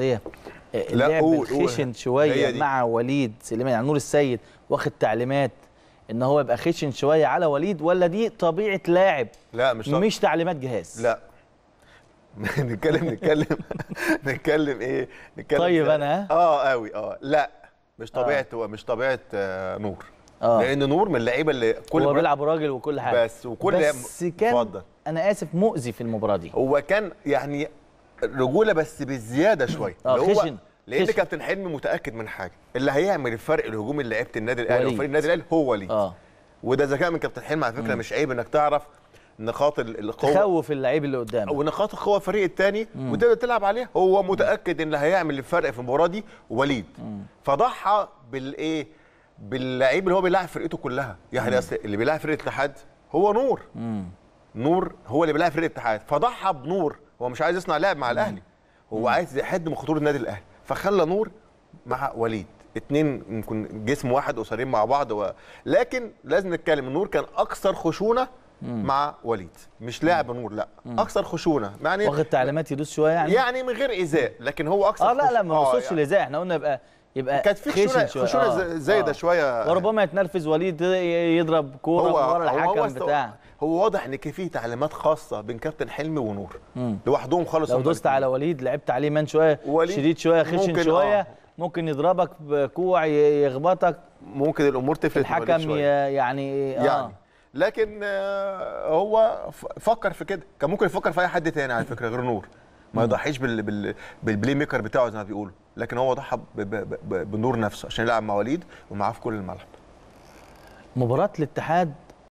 آه، لا قول خشن شويه مع وليد سليمان يعني نور السيد واخد تعليمات ان هو يبقى خشن شويه على وليد ولا دي طبيعه لاعب لا مش طبيعة. مش تعليمات جهاز لا نتكلم نتكلم نتكلم ايه نتكلم طيب انا اه قوي اه لا مش آه. طبيعه آه. مش طبيعه آه نور آه. لان نور من اللعيبه اللي كل هو بيلعب راجل وكل حاجه بس وكل بس كان انا اسف مؤذي في المباراه دي هو كان يعني رجوله بس بالزياده شويه آه، اللي هو خشن. لان كابتن حلمي متاكد من حاجه اللي هيعمل الفرق الهجومي اللي لعيبه النادي الاهلي وفريق النادي الاهلي هو وليد آه. وده ذكاء من كابتن حلمي على فكره مم. مش عيب انك تعرف نقاط القوه تخوف اللعيب اللي قدامك ونقاط القوه الفريق الثاني وتقدر تلعب عليها هو متاكد ان اللي هيعمل الفرق في المباراه دي وليد مم. فضحى بالايه باللعيب اللي هو بيلاعب فرقته كلها يعني اللي بيلاعب فرقه الاتحاد هو نور مم. نور هو اللي بيلاعب فرقه الاتحاد فضحى بنور هو مش عايز يصنع لعب مع الاهلي هو عايز يحد من خطوره النادي الاهلي فخلى نور مع وليد اثنين يمكن جسم واحد قصيرين مع بعض و... لكن لازم نتكلم نور كان اكثر خشونه مع وليد مش لاعب نور لا اكثر خشونه يعني واخد تعليمات يدوس شويه يعني يعني من غير ايذاء لكن هو اكثر اه لا لا ما آه، وصلش الايذاء يعني احنا قلنا يبقى يبقى كانت في خشونه خشونه آه زايده آه شويه وربما يتنرفز وليد يضرب كوره ورا الحكم بتاع هو واضح ان في تعليمات خاصه بين كابتن حلمي ونور مم. لوحدهم خالص لو دوست على وليد لعبت عليه مان شويه شديد شويه خشن شويه آه. ممكن يضربك بكوع يخبطك ممكن الامور تفلت الحكم يعني آه. يعني لكن آه، هو فكر في كده كان ممكن يفكر في اي حد تاني على فكره غير نور ما يضحيش بالبلاي ميكر بتاعه زي ما بيقولوا لكن هو ضحى بنور نفسه عشان يلعب مع ومعاه في كل الملعب مباراه الاتحاد